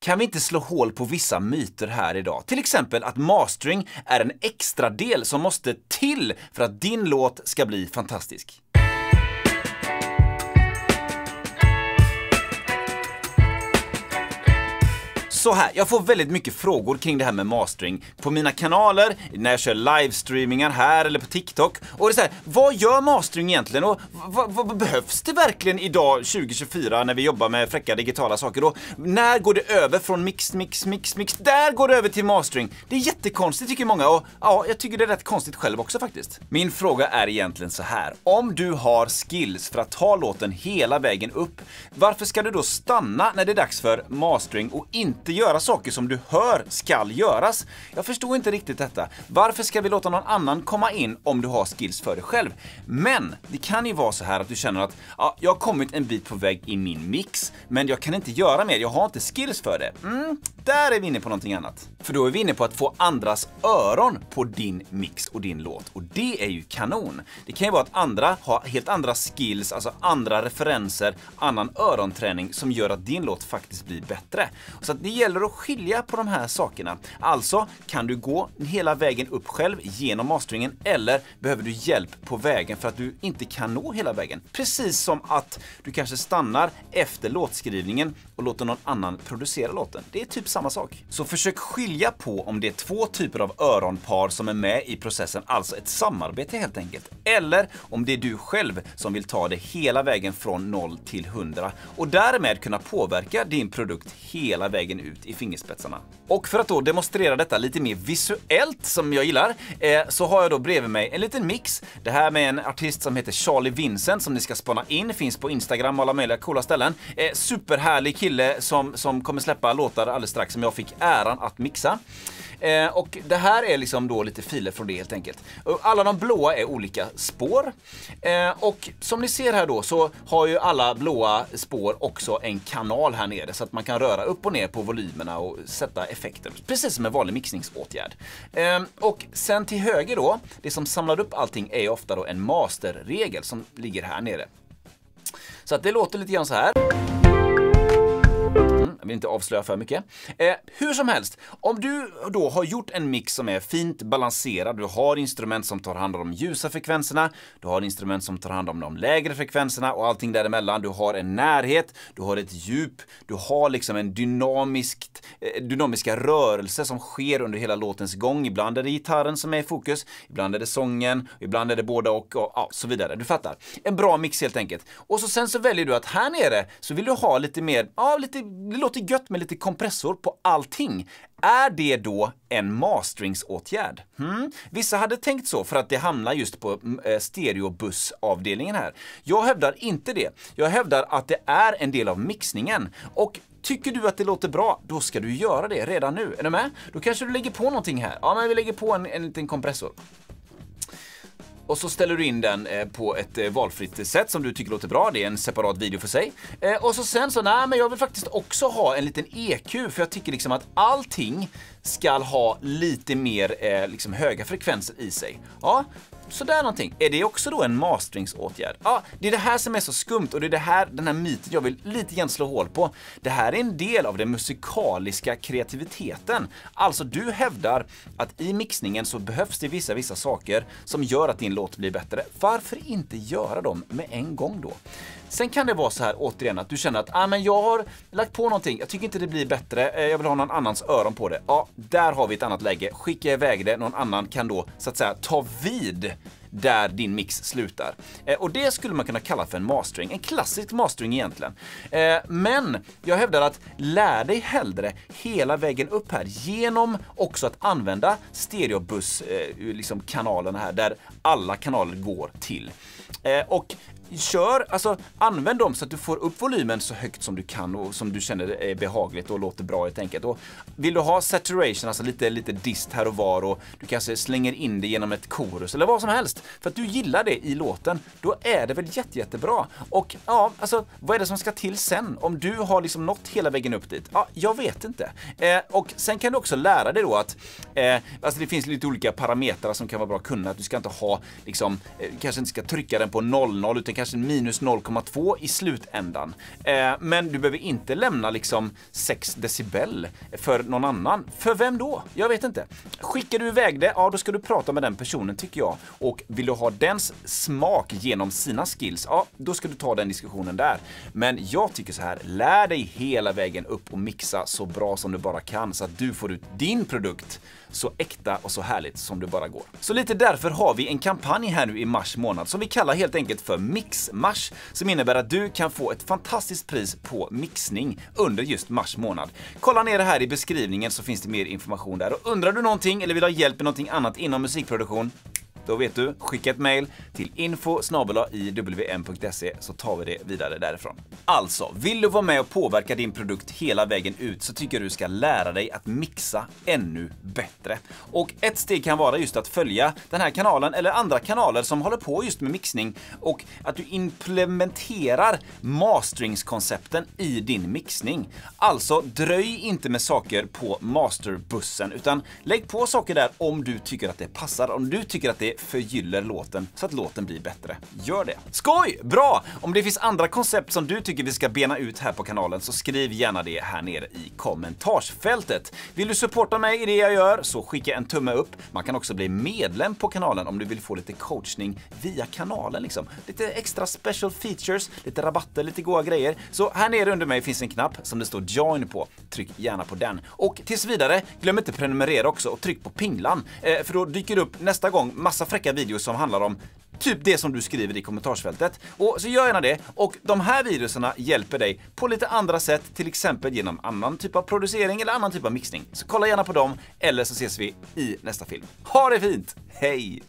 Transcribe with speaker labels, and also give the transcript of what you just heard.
Speaker 1: kan vi inte slå hål på vissa myter här idag. Till exempel att mastering är en extra del som måste till för att din låt ska bli fantastisk. så här, jag får väldigt mycket frågor kring det här med mastering på mina kanaler, när jag kör livestreamingar här eller på TikTok. Och det är så här, vad gör mastering egentligen och vad, vad, vad behövs det verkligen idag 2024 när vi jobbar med fräcka digitala saker? Och när går det över från mix, mix, mix, mix, där går det över till mastering? Det är jättekonstigt tycker många och ja, jag tycker det är rätt konstigt själv också faktiskt. Min fråga är egentligen så här, om du har skills för att ta låten hela vägen upp, varför ska du då stanna när det är dags för mastering och inte inte göra saker som du hör skall göras? Jag förstår inte riktigt detta. Varför ska vi låta någon annan komma in om du har skills för dig själv? Men det kan ju vara så här att du känner att ja, jag har kommit en bit på väg i min mix, men jag kan inte göra mer. Jag har inte skills för det. Mm, där är vi inne på någonting annat. För då är vi inne på att få andras öron på din mix och din låt och det är ju kanon. Det kan ju vara att andra har helt andra skills, alltså andra referenser, annan öronträning som gör att din låt faktiskt blir bättre. Så det gäller att skilja på de här sakerna. Alltså kan du gå hela vägen upp själv genom masteringen eller behöver du hjälp på vägen för att du inte kan nå hela vägen. Precis som att du kanske stannar efter låtskrivningen och låter någon annan producera låten. Det är typ samma sak. Så försök skilja på om det är två typer av öronpar som är med i processen, alltså ett samarbete helt enkelt. Eller om det är du själv som vill ta det hela vägen från 0 till 100 och därmed kunna påverka din produkt hela vägen ut ut i fingerspetsarna. Och för att då demonstrera detta lite mer visuellt, som jag gillar, eh, så har jag då bredvid mig en liten mix. Det här med en artist som heter Charlie Vincent som ni ska spana in, finns på Instagram och alla möjliga coola ställen. Eh, superhärlig kille som, som kommer släppa låtar alldeles strax som jag fick äran att mixa. Eh, och det här är liksom då lite filer från det helt enkelt. Alla de blåa är olika spår. Eh, och som ni ser här då så har ju alla blåa spår också en kanal här nere så att man kan röra upp och ner på volymen volymerna och sätta effekter. Precis som en vanlig mixningsåtgärd. Ehm, och sen till höger då, det som samlar upp allting är ofta då en masterregel som ligger här nere. Så att det låter lite grann så här. Jag vill inte avslöja för mycket. Eh, hur som helst, om du då har gjort en mix som är fint balanserad, du har instrument som tar hand om de ljusa frekvenserna, du har instrument som tar hand om de lägre frekvenserna och allting däremellan. Du har en närhet, du har ett djup, du har liksom en dynamiskt, eh, dynamiska rörelser som sker under hela låtens gång. Ibland är det gitarren som är i fokus, ibland är det sången, ibland är det båda och, och, och så vidare. Du fattar. En bra mix helt enkelt. Och så sen så väljer du att här nere så vill du ha lite mer, ja, lite, låter gött med lite kompressor på allting. Är det då en masteringsåtgärd? Hmm? Vissa hade tänkt så för att det hamnar just på mm, eh, stereobussavdelningen här. Jag hävdar inte det. Jag hävdar att det är en del av mixningen. Och Tycker du att det låter bra, då ska du göra det redan nu. Är du med? Då kanske du lägger på någonting här. Ja, men vi lägger på en, en liten kompressor. Och så ställer du in den eh, på ett eh, valfritt sätt som du tycker låter bra. Det är en separat video för sig. Eh, och så sen så, nej men jag vill faktiskt också ha en liten EQ för jag tycker liksom att allting ska ha lite mer liksom höga frekvenser i sig. Ja, sådär någonting. Är det också då en masteringsåtgärd? Ja, det är det här som är så skumt och det är det här, den här myten jag vill lite grann slå hål på. Det här är en del av den musikaliska kreativiteten. Alltså, du hävdar att i mixningen så behövs det vissa, vissa saker som gör att din låt blir bättre. Varför inte göra dem med en gång då? Sen kan det vara så här återigen att du känner att ah, men jag har lagt på någonting, jag tycker inte det blir bättre, eh, jag vill ha någon annans öron på det. Ja, där har vi ett annat läge. Skicka iväg det, någon annan kan då så att säga ta vid där din mix slutar. Eh, och det skulle man kunna kalla för en mastering, en klassisk mastering egentligen. Eh, men jag hävdar att lär dig hellre hela vägen upp här genom också att använda stereobuss, eh, liksom kanalerna här där alla kanaler går till. Eh, och kör, alltså använd dem så att du får upp volymen så högt som du kan och som du känner är behagligt och låter bra helt enkelt. Och vill du ha saturation, alltså lite, lite dist här och var och du kanske slänger in det genom ett korus eller vad som helst för att du gillar det i låten, då är det väl jätte, jättebra. Och ja, alltså vad är det som ska till sen? Om du har liksom nått hela vägen upp dit? Ja, jag vet inte. Eh, och sen kan du också lära dig då att eh, alltså det finns lite olika parametrar som kan vara bra att kunna. Att du ska inte ha liksom, eh, kanske inte ska trycka den på 00 utan kanske minus 0,2 i slutändan. Eh, men du behöver inte lämna liksom 6 decibel för någon annan. För vem då? Jag vet inte. Skickar du iväg det, ja då ska du prata med den personen tycker jag. Och vill du ha dens smak genom sina skills, ja då ska du ta den diskussionen där. Men jag tycker så här, lär dig hela vägen upp och mixa så bra som du bara kan så att du får ut din produkt så äkta och så härligt som det bara går. Så lite därför har vi en kampanj här nu i mars månad som vi kallar helt enkelt för Mix Mix-mars som innebär att du kan få ett fantastiskt pris på mixning under just mars månad. Kolla ner det här i beskrivningen så finns det mer information där. Och undrar du någonting eller vill ha hjälp med någonting annat inom musikproduktion, då vet du, skicka ett mejl till info iwm.se så tar vi det vidare därifrån. Alltså, vill du vara med och påverka din produkt hela vägen ut så tycker jag du ska lära dig att mixa ännu bättre. Och ett steg kan vara just att följa den här kanalen eller andra kanaler som håller på just med mixning och att du implementerar masteringskoncepten i din mixning. Alltså, dröj inte med saker på masterbussen utan lägg på saker där om du tycker att det passar, om du tycker att det förgyller låten så att låten blir bättre. Gör det. Skoj! Bra! Om det finns andra koncept som du tycker vi ska bena ut här på kanalen så skriv gärna det här nere i kommentarsfältet. Vill du supporta mig i det jag gör så skicka en tumme upp. Man kan också bli medlem på kanalen om du vill få lite coachning via kanalen liksom. Lite extra special features, lite rabatter, lite goa grejer. Så här nere under mig finns en knapp som det står join på. Tryck gärna på den. Och tills vidare, glöm inte prenumerera också och tryck på pinglan eh, för då dyker det upp nästa gång massa fräcka videos som handlar om typ det som du skriver i kommentarsfältet. Och så gör gärna det. Och de här videorna hjälper dig på lite andra sätt, till exempel genom annan typ av producering eller annan typ av mixning. Så kolla gärna på dem, eller så ses vi i nästa film. Ha det fint! Hej!